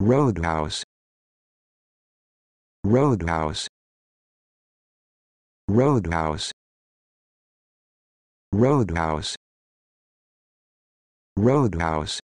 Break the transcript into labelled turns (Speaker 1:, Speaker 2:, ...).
Speaker 1: roadhouse roadhouse roadhouse roadhouse roadhouse